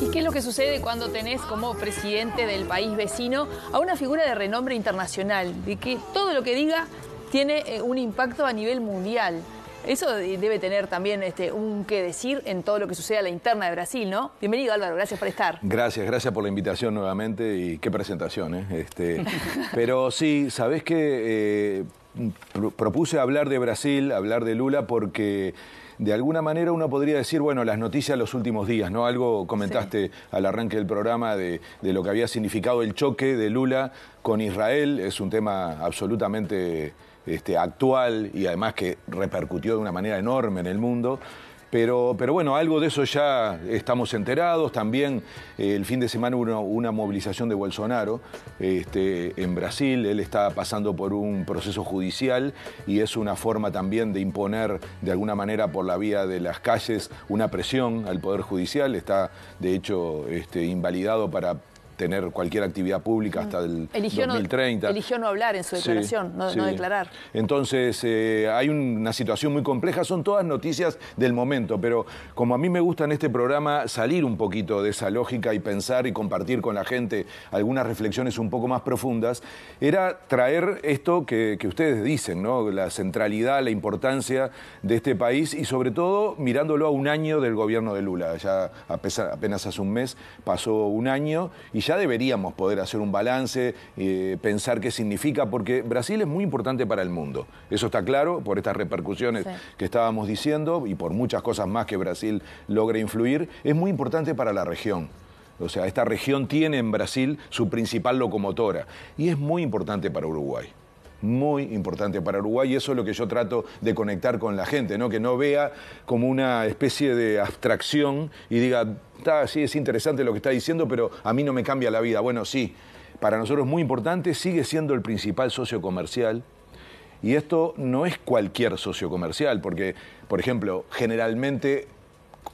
¿Y qué es lo que sucede cuando tenés como presidente del país vecino a una figura de renombre internacional, de que todo lo que diga tiene eh, un impacto a nivel mundial? Eso debe tener también este, un qué decir en todo lo que sucede a la interna de Brasil, ¿no? Bienvenido Álvaro, gracias por estar. Gracias, gracias por la invitación nuevamente y qué presentación, ¿eh? Este, pero sí, sabés qué? Eh, propuse hablar de Brasil, hablar de Lula porque de alguna manera uno podría decir, bueno, las noticias de los últimos días, ¿no? Algo comentaste al arranque del programa de, lo que había significado el choque de Lula con Israel, es un tema absolutamente... Este, actual y además que repercutió de una manera enorme en el mundo. Pero, bueno, algo de eso ya estamos enterados. También eh, el fin de semana hubo una movilización de Bolsonaro este, en Brasil. Él está pasando por un proceso judicial y es una forma también de imponer, de alguna manera, por la vía de las calles, una presión al Poder Judicial. Está, de hecho, este, invalidado para tener cualquier actividad pública hasta el 2030. eligió no hablar en su declaración, no, declarar. Entonces, eh, hay una situación muy compleja, son todas noticias del momento, pero como a mí me gusta en este programa salir un poquito de esa lógica y pensar y compartir con la gente algunas reflexiones un poco más profundas, era traer esto que, ustedes dicen, ¿no? la centralidad, la importancia de este país y sobre todo mirándolo a un año del gobierno de Lula. Ya a pesar, apenas hace un mes pasó un año y ya deberíamos poder hacer un balance, eh, pensar qué significa, porque Brasil es muy importante para el mundo. Eso está claro por estas repercusiones que estábamos diciendo y por muchas cosas más que Brasil logra influir. Es muy importante para la región. O sea, esta región tiene en Brasil su principal locomotora y es muy importante para Uruguay muy importante para Uruguay y eso es lo que yo trato de conectar con la gente, ¿no? que no vea como una especie de abstracción y diga, está, sí, es interesante lo que está diciendo, pero a mí no me cambia la vida. Bueno, sí, para nosotros es muy importante, sigue siendo el principal socio comercial. Y esto no es cualquier socio comercial, porque, por ejemplo, generalmente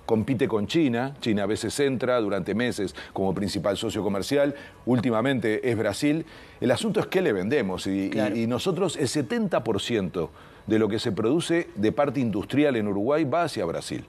compite con China, China a veces entra durante meses como principal socio comercial, últimamente es Brasil. El asunto es qué le vendemos y, y nosotros el 70% de lo que se produce de parte industrial en Uruguay va hacia Brasil.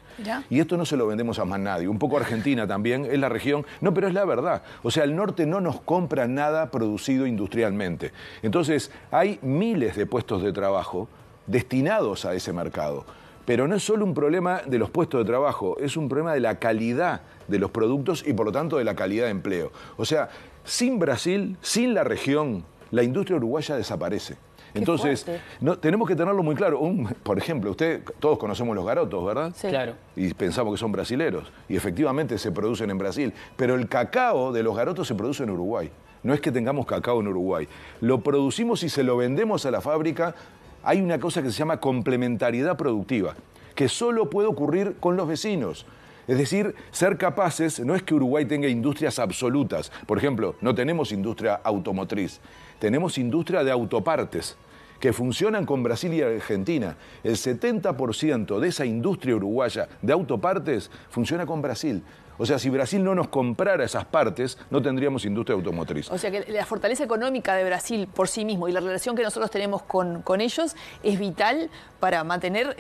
Y esto no se lo vendemos a más nadie. Un poco Argentina también, es la región. No, pero es la verdad. O sea, el norte no nos compra nada producido industrialmente. Entonces, hay miles de puestos de trabajo destinados a ese mercado. Pero no es solo un problema de los puestos de trabajo, es un problema de la calidad de los productos y por lo tanto de la calidad de empleo. O sea, sin Brasil, sin la región, la industria uruguaya desaparece. Entonces, no, tenemos que tenerlo muy claro. por ejemplo, usted, todos conocemos los garotos, ¿verdad? Sí. Claro. Y pensamos que son brasileros. Y efectivamente se producen en Brasil. Pero el cacao de los garotos se produce en Uruguay. No es que tengamos cacao en Uruguay. Lo producimos y se lo vendemos a la fábrica. Hay una cosa que se llama complementariedad productiva, que solo puede ocurrir con los vecinos. Es decir, ser capaces, no es que Uruguay tenga industrias absolutas. Por ejemplo, no tenemos industria automotriz tenemos industria de autopartes que funcionan con Brasil y Argentina. El 70% de esa industria uruguaya de autopartes funciona con Brasil. O sea, si Brasil no nos comprara esas partes, no tendríamos industria automotriz. O sea que la fortaleza económica de Brasil por sí mismo y la relación que nosotros tenemos con, ellos es vital para mantener,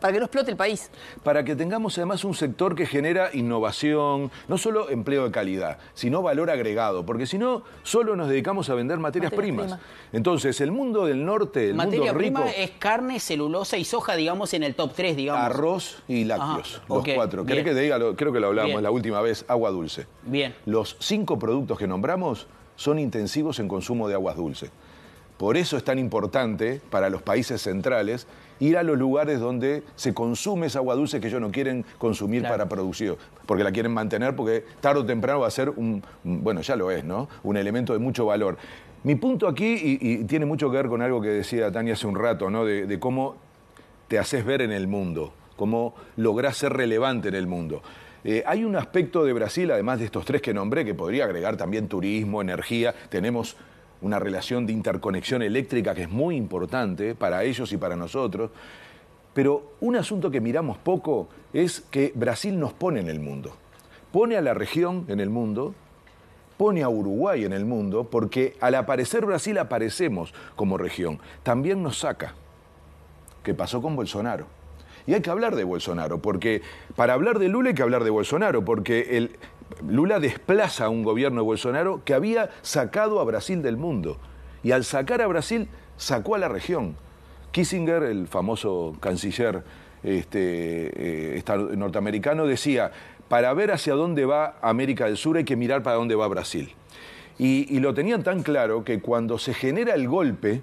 para que no explote el país. Para que tengamos además un sector que genera innovación, no solo empleo de calidad, sino valor agregado, porque si no, solo nos dedicamos a vender materias, primas. Entonces, el mundo del norte, el Materia mundo rico... Materia prima es carne, celulosa y soja, digamos, en el top 3, digamos. Arroz y lácteos, los cuatro. que creo que lo hablamos la última vez, agua dulce. Bien. Los cinco productos que nombramos son intensivos en consumo de aguas dulces. Por eso es tan importante para los países centrales ir a los lugares donde se consume esa agua dulce que ellos no quieren consumir para producir, porque la quieren mantener porque tarde o temprano va a ser un, bueno, ya lo es, ¿no? Un elemento de mucho valor. Mi punto aquí, y, tiene mucho que ver con algo que decía Tania hace un rato, ¿no? De, de cómo te haces ver en el mundo, cómo lográs ser relevante en el mundo. Eh, hay un aspecto de Brasil, además de estos tres que nombré, que podría agregar también turismo, energía. Tenemos una relación de interconexión eléctrica que es muy importante para ellos y para nosotros. Pero un asunto que miramos poco es que Brasil nos pone en el mundo. Pone a la región en el mundo, pone a Uruguay en el mundo, porque al aparecer Brasil aparecemos como región. También nos saca, que pasó con Bolsonaro. Y hay que hablar de Bolsonaro, porque para hablar de Lula hay que hablar de Bolsonaro, porque el, Lula desplaza a un gobierno de Bolsonaro que había sacado a Brasil del mundo. Y al sacar a Brasil, sacó a la región. Kissinger, el famoso canciller este, eh, norteamericano, decía, para ver hacia dónde va América del Sur hay que mirar para dónde va Brasil. Y, y lo tenían tan claro que cuando se genera el golpe,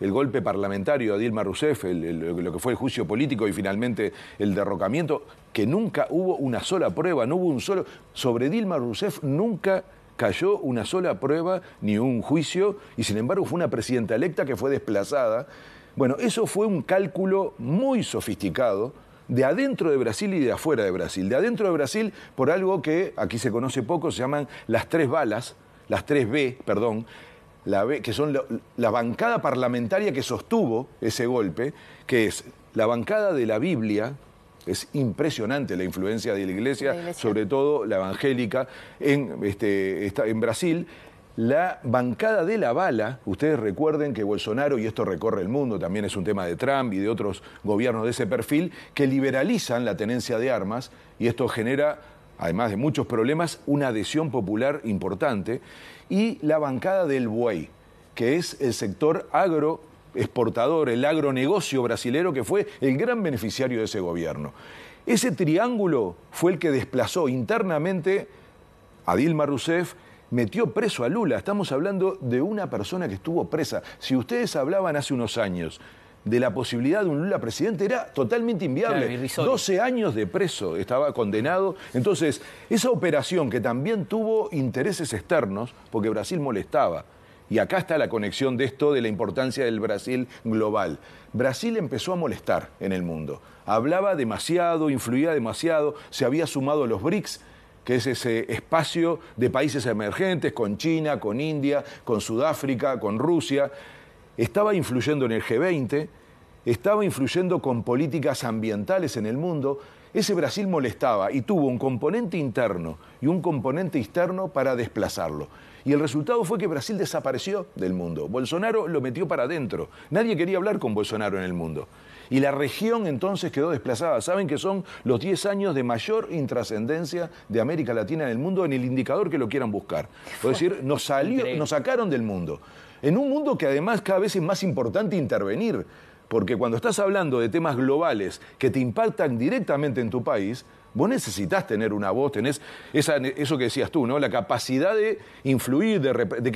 el golpe parlamentario a Dilma Rousseff, lo que fue el juicio político y finalmente el derrocamiento, que nunca hubo una sola prueba, no hubo un solo... Sobre Dilma Rousseff nunca cayó una sola prueba ni un juicio y sin embargo fue una presidenta electa que fue desplazada. Bueno, eso fue un cálculo muy sofisticado de adentro de Brasil y de afuera de Brasil. De adentro de Brasil por algo que aquí se conoce poco, se llaman las tres balas, las tres B, perdón, la, que son la, bancada parlamentaria que sostuvo ese golpe, que es la bancada de la Biblia, es impresionante la influencia de la iglesia, sobre todo la evangélica, en, este, en Brasil. La bancada de la bala, ustedes recuerden que Bolsonaro, y esto recorre el mundo, también es un tema de Trump y de otros gobiernos de ese perfil, que liberalizan la tenencia de armas y esto genera además de muchos problemas, una adhesión popular importante, y la bancada del buey, que es el sector agroexportador... el agronegocio brasilero que fue el gran beneficiario de ese gobierno. Ese triángulo fue el que desplazó internamente a Dilma Rousseff, metió preso a Lula. Estamos hablando de una persona que estuvo presa. Si ustedes hablaban hace unos años de la posibilidad de un Lula presidente era totalmente inviable. 12 años de preso estaba condenado. Entonces, esa operación que también tuvo intereses externos, porque Brasil molestaba, y acá está la conexión de esto, de la importancia del Brasil global. Brasil empezó a molestar en el mundo. Hablaba demasiado, influía demasiado, se había sumado a los BRICS, que es ese espacio de países emergentes, con China, con India, con Sudáfrica, con Rusia estaba influyendo en el G20, estaba influyendo con políticas ambientales en el mundo. Ese Brasil molestaba y tuvo un componente interno y un componente externo para desplazarlo. Y el resultado fue que Brasil desapareció del mundo. Bolsonaro lo metió para adentro. Nadie quería hablar con Bolsonaro en el mundo. Y la región entonces quedó desplazada. Saben que son los 10 años de mayor intrascendencia de América Latina en el mundo en el indicador que lo quieran buscar. Es decir, nos, nos sacaron del mundo en un mundo que además cada vez es más importante intervenir, porque cuando estás hablando de temas globales que te impactan directamente en tu país, vos necesitas tener una voz, tenés eso que decías tú, ¿no? La capacidad de influir, de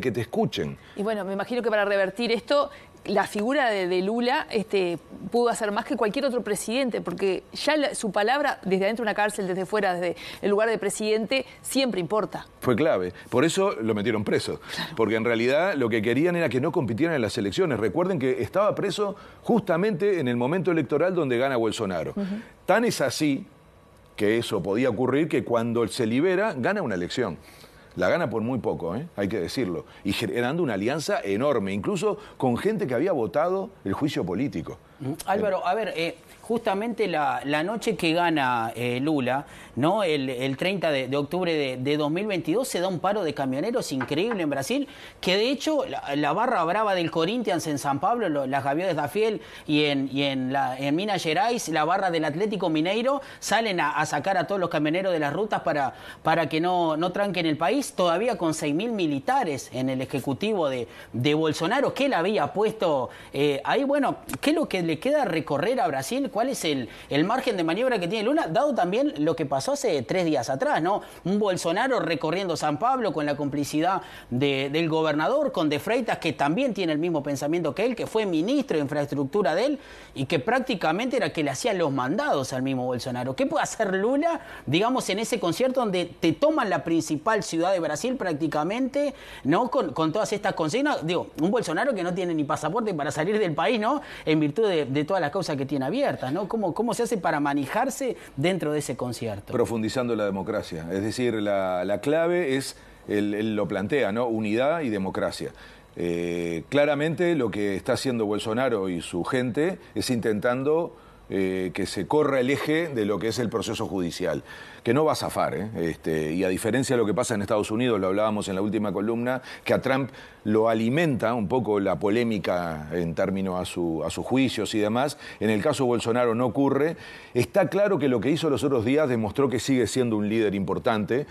que te escuchen. Y bueno, me imagino que para revertir esto la figura de, Lula este, pudo hacer más que cualquier otro presidente, porque ya su palabra desde adentro de una cárcel, desde fuera, desde el lugar de presidente, siempre importa. Fue clave. Por eso lo metieron preso. Porque en realidad lo que querían era que no compitieran en las elecciones. Recuerden que estaba preso justamente en el momento electoral donde gana Bolsonaro. Tan es así que eso podía ocurrir que cuando se libera, gana una elección. La gana por muy poco, ¿eh? hay que decirlo. Y generando una alianza enorme, incluso con gente que había votado el juicio político. Mm, Álvaro, a ver, eh, justamente la, noche que gana eh, Lula, ¿no? El, 30 de, octubre de, 2022 se da un paro de camioneros increíble en Brasil, que de hecho la, barra brava del Corinthians en San Pablo, las Gaviotas da y en, en, Minas Gerais, la barra del Atlético Mineiro, salen a, sacar a todos los camioneros de las rutas para, para que no, no tranquen el país, todavía con 6.000 militares en el Ejecutivo de, de Bolsonaro, que la había puesto eh, ahí, bueno, ¿qué es lo que le queda recorrer a Brasil, cuál es el, margen de maniobra que tiene Lula, dado también lo que pasó hace tres días atrás, ¿no? Un Bolsonaro recorriendo San Pablo con la complicidad del gobernador, con De Freitas, que también tiene el mismo pensamiento que él, que fue ministro de infraestructura de él y que prácticamente era que le hacían los mandados al mismo Bolsonaro. ¿Qué puede hacer Lula, digamos, en ese concierto donde te toman la principal ciudad de Brasil prácticamente, ¿no? Con, con todas estas consignas, digo, un Bolsonaro que no tiene ni pasaporte para salir del país, ¿no? En virtud de de, todas las causas que tiene abiertas, ¿no? ¿Cómo, ¿Cómo se hace para manejarse dentro de ese concierto? Profundizando la democracia. Es decir, la, clave es, él, lo plantea, ¿no? Unidad y democracia. Eh, claramente lo que está haciendo Bolsonaro y su gente es intentando eh, que se corra el eje de lo que es el proceso judicial, que no va a zafar. ¿eh? Este, y a diferencia de lo que pasa en Estados Unidos, lo hablábamos en la última columna, que a Trump lo alimenta un poco la polémica en términos a, su, a sus juicios y demás, en el caso Bolsonaro no ocurre. Está claro que lo que hizo los otros días demostró que sigue siendo un líder importante.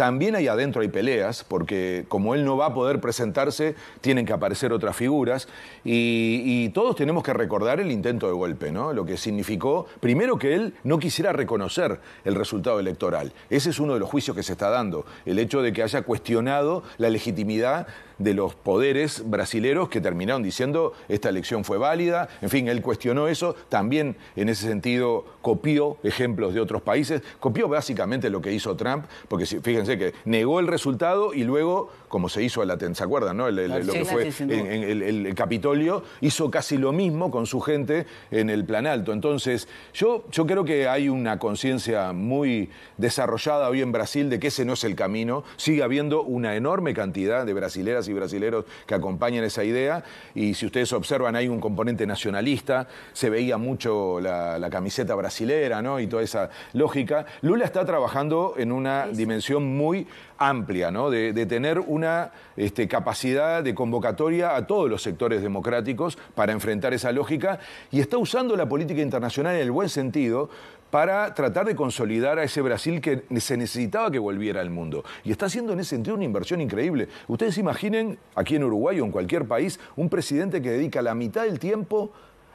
También ahí adentro hay peleas, porque como él no va a poder presentarse, tienen que aparecer otras figuras. Y, y todos tenemos que recordar el intento de golpe, ¿no? Lo que significó, primero, que él no quisiera reconocer el resultado electoral. Ese es uno de los juicios que se está dando, el hecho de que haya cuestionado la legitimidad de los poderes brasileros que terminaron diciendo esta elección fue válida. En fin, él cuestionó eso. También en ese sentido copió ejemplos de otros países. Copió básicamente lo que hizo Trump, porque fíjense que negó el resultado y luego, como se hizo a la ¿se acuerdan? No? lo que fue en, el, Capitolio, hizo casi lo mismo con su gente en el plan alto. Entonces, yo, yo creo que hay una conciencia muy desarrollada hoy en Brasil de que ese no es el camino. Sigue habiendo una enorme cantidad de brasileras y brasileros que acompañan esa idea. Y si ustedes observan, hay un componente nacionalista, se veía mucho la, camiseta brasilera, ¿no? Y toda esa lógica. Lula está trabajando en una dimensión muy amplia, ¿no? De, tener una este, capacidad de convocatoria a todos los sectores democráticos para enfrentar esa lógica y está usando la política internacional en el buen sentido para tratar de consolidar a ese Brasil que se necesitaba que volviera al mundo. Y está haciendo en ese sentido una inversión increíble. Ustedes imaginen, aquí en Uruguay o en cualquier país, un presidente que dedica la mitad del tiempo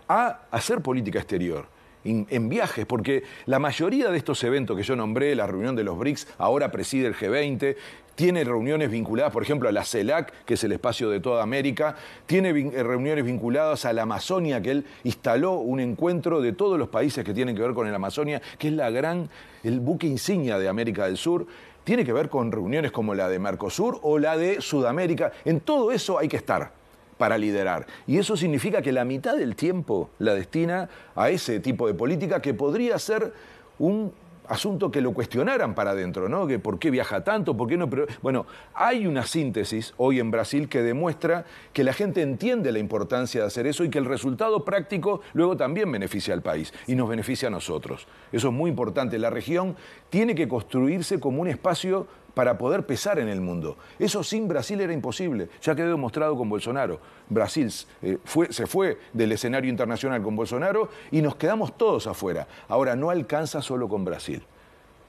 a hacer política exterior en viajes, porque la mayoría de estos eventos que yo nombré, la reunión de los BRICS, ahora preside el G20, tiene reuniones vinculadas, por ejemplo, a la CELAC, que es el espacio de toda América, tiene eh, reuniones vinculadas a la Amazonia, que él instaló un encuentro de todos los países que tienen que ver con la Amazonia, que es la gran, el buque insignia de América del Sur. Tiene que ver con reuniones como la de Mercosur o la de Sudamérica. En todo eso hay que estar para liderar. Y eso significa que la mitad del tiempo la destina a ese tipo de política que podría ser un asunto que lo cuestionaran para adentro, ¿no? Que por qué viaja tanto, por qué no... Bueno, hay una síntesis hoy en Brasil que demuestra que la gente entiende la importancia de hacer eso y que el resultado práctico luego también beneficia al país y nos beneficia a nosotros. Eso es muy importante. La región tiene que construirse como un espacio para poder pesar en el mundo. Eso sin Brasil era imposible, ya quedó demostrado con Bolsonaro. Brasil eh, se fue del escenario internacional con Bolsonaro y nos quedamos todos afuera. Ahora no alcanza solo con Brasil.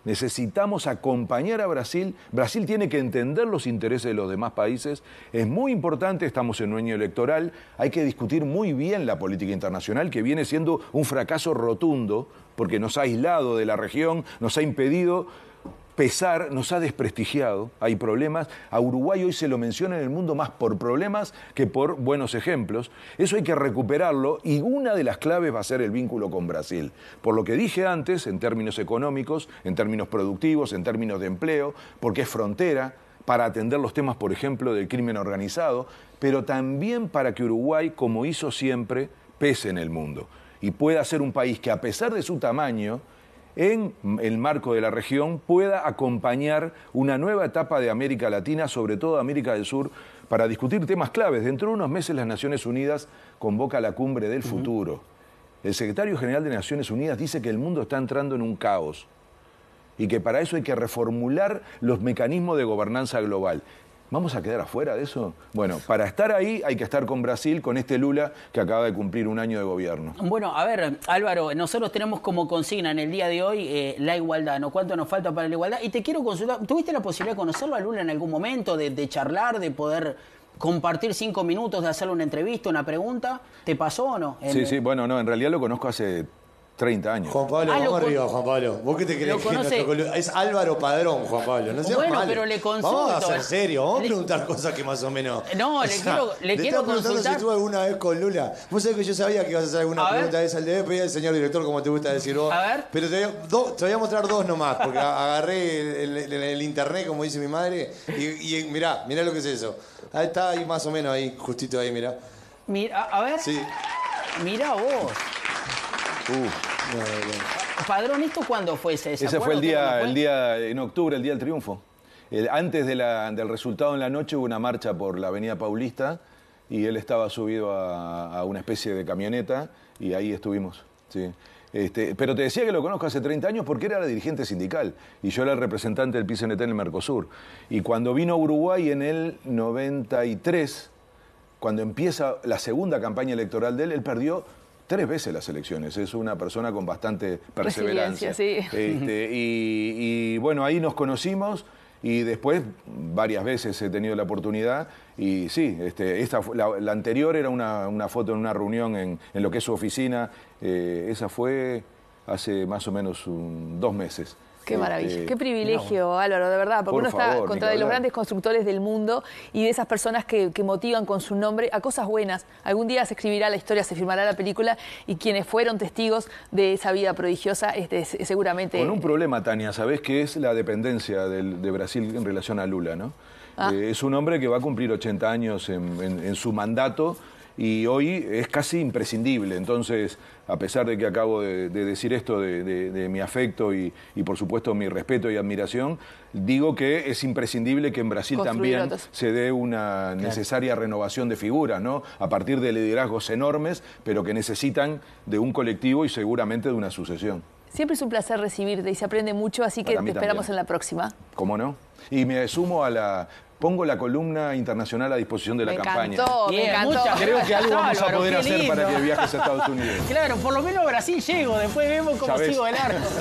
Necesitamos acompañar a Brasil. Brasil tiene que entender los intereses de los demás países. Es muy importante, estamos en un año electoral, hay que discutir muy bien la política internacional, que viene siendo un fracaso rotundo, porque nos ha aislado de la región, nos ha impedido pesar, nos ha desprestigiado, hay problemas. A Uruguay hoy se lo menciona en el mundo más por problemas que por buenos ejemplos. Eso hay que recuperarlo y una de las claves va a ser el vínculo con Brasil. Por lo que dije antes, en términos económicos, en términos productivos, en términos de empleo, porque es frontera, para atender los temas, por ejemplo, del crimen organizado, pero también para que Uruguay, como hizo siempre, pese en el mundo y pueda ser un país que, a pesar de su tamaño, en el marco de la región pueda acompañar una nueva etapa de América Latina, sobre todo América del Sur, para discutir temas claves. Dentro de unos meses las Naciones Unidas convoca la cumbre del futuro. El secretario general de Naciones Unidas dice que el mundo está entrando en un caos y que para eso hay que reformular los mecanismos de gobernanza global. ¿Vamos a quedar afuera de eso? Bueno, para estar ahí hay que estar con Brasil, con este Lula que acaba de cumplir un año de gobierno. Bueno, a ver, Álvaro, nosotros tenemos como consigna en el día de hoy eh, la igualdad, ¿no? ¿Cuánto nos falta para la igualdad? Y te quiero consultar, ¿tuviste la posibilidad de conocerlo a Lula en algún momento, de, charlar, de poder compartir cinco minutos, de hacerle una entrevista, una pregunta? ¿Te pasó o no? sí, sí, bueno, no, en realidad lo conozco hace 30 años. Juan Pablo, vamos ah, arriba, Juan Pablo. ¿Vos qué te crees que Es Álvaro Padrón, Juan Pablo. No seas Bueno, pero le consulto. Vamos a ser serio, vamos a preguntar cosas que más o menos. No, le quiero- le quiero estaba si estuvo alguna vez con Lula. Vos sabés que yo sabía que ibas a hacer alguna pregunta de esa al pero pedí al señor director, como te gusta decir vos. A ver. Pero te voy a, te voy a mostrar dos nomás, porque agarré el, el- internet, como dice mi madre, y, y mirá, mirá lo que es eso. Ahí está, ahí más o menos, ahí, justito ahí, mirá. Mira, a ver, Sí. mira vos. Padrón, ¿esto cuándo fue ese? Ese fue el día, el día, en octubre, el día del triunfo. Eh, antes del resultado en la noche hubo una marcha por la avenida Paulista y él estaba subido a, una especie de camioneta y ahí estuvimos. Sí. Este, pero te decía que lo conozco hace 30 años porque era la dirigente sindical y yo era el representante del PCNT en el Mercosur. Y cuando vino a Uruguay en el 93, cuando empieza la segunda campaña electoral de él, él perdió tres veces las elecciones. Es una persona con bastante perseverancia. Este, y, bueno, ahí nos conocimos y después varias veces he tenido la oportunidad y sí, este, esta, la, anterior era una, foto en una reunión en, lo que es su oficina, eh, esa fue hace más o menos dos meses. Qué este, maravilla, qué privilegio, Álvaro, de verdad, porque uno está contra de los grandes constructores del mundo y de esas personas que, que, motivan con su nombre a cosas buenas. Algún día se escribirá la historia, se firmará la película y quienes fueron testigos de esa vida prodigiosa, este, seguramente. Con un problema, Tania, ¿sabés qué es la dependencia de Brasil en relación a Lula, no? Ah. Eh, es un hombre que va a cumplir 80 años en su mandato y hoy es casi imprescindible. Entonces, a pesar de que acabo de, decir esto de, mi afecto y, por supuesto mi respeto y admiración, digo que es imprescindible que en Brasil también se dé una necesaria renovación de figuras, ¿no? A partir de liderazgos enormes, pero que necesitan de un colectivo y seguramente de una sucesión. Siempre es un placer recibirte y se aprende mucho, así que te esperamos en la próxima. ¿Cómo no? Y me sumo a la pongo la columna internacional a disposición de la me campaña. Encantó, me encantó. Creo que algo vamos a poder hacer para que viajes a Estados Unidos. Claro, por lo menos a Brasil llego, después vemos cómo sigo el arco.